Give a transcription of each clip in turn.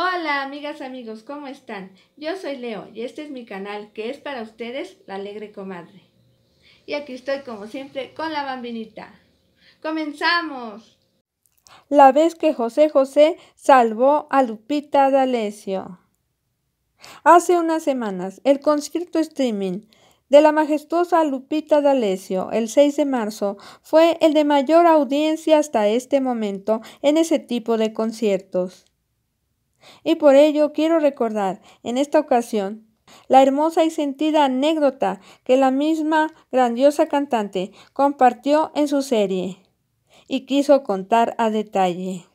Hola amigas, amigos, ¿cómo están? Yo soy Leo y este es mi canal que es para ustedes La Alegre Comadre. Y aquí estoy como siempre con la bambinita. ¡Comenzamos! La vez que José José salvó a Lupita D'Alessio. Hace unas semanas, el concierto streaming de la majestuosa Lupita D'Alessio el 6 de marzo fue el de mayor audiencia hasta este momento en ese tipo de conciertos. Y por ello quiero recordar en esta ocasión la hermosa y sentida anécdota que la misma grandiosa cantante compartió en su serie y quiso contar a detalle.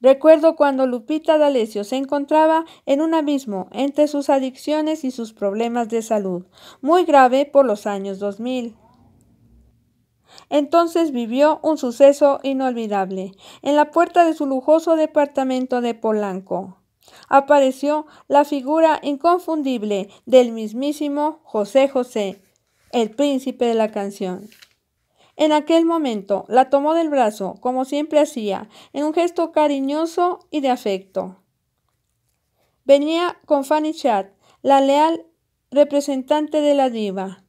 Recuerdo cuando Lupita D'Alessio se encontraba en un abismo entre sus adicciones y sus problemas de salud, muy grave por los años 2000. Entonces vivió un suceso inolvidable. En la puerta de su lujoso departamento de Polanco apareció la figura inconfundible del mismísimo José José, el príncipe de la canción. En aquel momento la tomó del brazo, como siempre hacía, en un gesto cariñoso y de afecto. Venía con Fanny Chat, la leal representante de la diva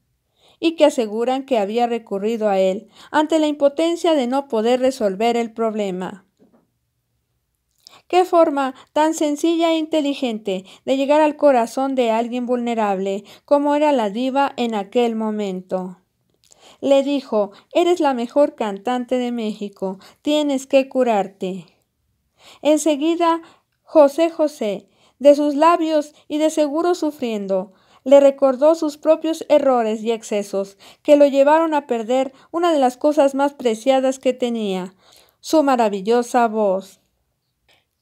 y que aseguran que había recurrido a él ante la impotencia de no poder resolver el problema. Qué forma tan sencilla e inteligente de llegar al corazón de alguien vulnerable como era la diva en aquel momento. Le dijo, eres la mejor cantante de México, tienes que curarte. Enseguida, José José, de sus labios y de seguro sufriendo, le recordó sus propios errores y excesos, que lo llevaron a perder una de las cosas más preciadas que tenía, su maravillosa voz.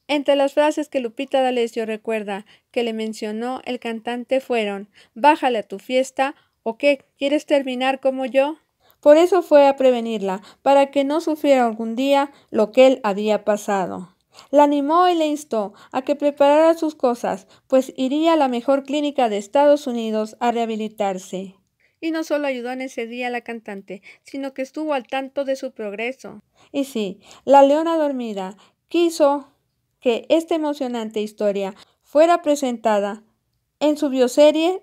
Entre las frases que Lupita D'Alessio recuerda que le mencionó el cantante fueron Bájale a tu fiesta o qué, ¿quieres terminar como yo? Por eso fue a prevenirla, para que no sufriera algún día lo que él había pasado. La animó y le instó a que preparara sus cosas, pues iría a la mejor clínica de Estados Unidos a rehabilitarse. Y no solo ayudó en ese día a la cantante, sino que estuvo al tanto de su progreso. Y sí, la leona dormida quiso que esta emocionante historia fuera presentada en su bioserie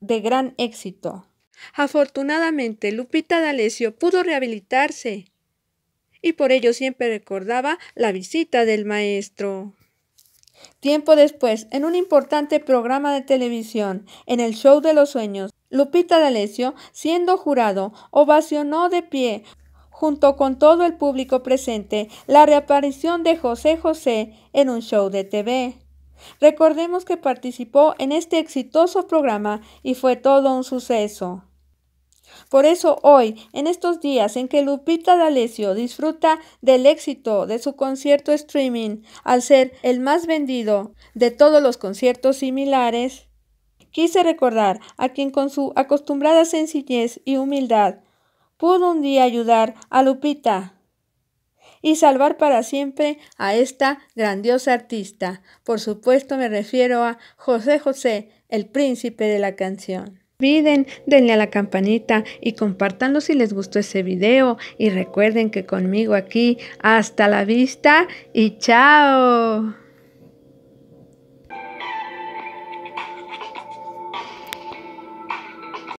de gran éxito. Afortunadamente, Lupita D'Alessio pudo rehabilitarse y por ello siempre recordaba la visita del maestro. Tiempo después, en un importante programa de televisión, en el Show de los Sueños, Lupita D'Alessio, siendo jurado, ovacionó de pie, junto con todo el público presente, la reaparición de José José en un show de TV. Recordemos que participó en este exitoso programa y fue todo un suceso. Por eso hoy, en estos días en que Lupita D'Alessio disfruta del éxito de su concierto streaming al ser el más vendido de todos los conciertos similares, quise recordar a quien con su acostumbrada sencillez y humildad pudo un día ayudar a Lupita y salvar para siempre a esta grandiosa artista. Por supuesto me refiero a José José, el príncipe de la canción olviden, denle a la campanita y compártanlo si les gustó ese video. Y recuerden que conmigo aquí, hasta la vista y chao.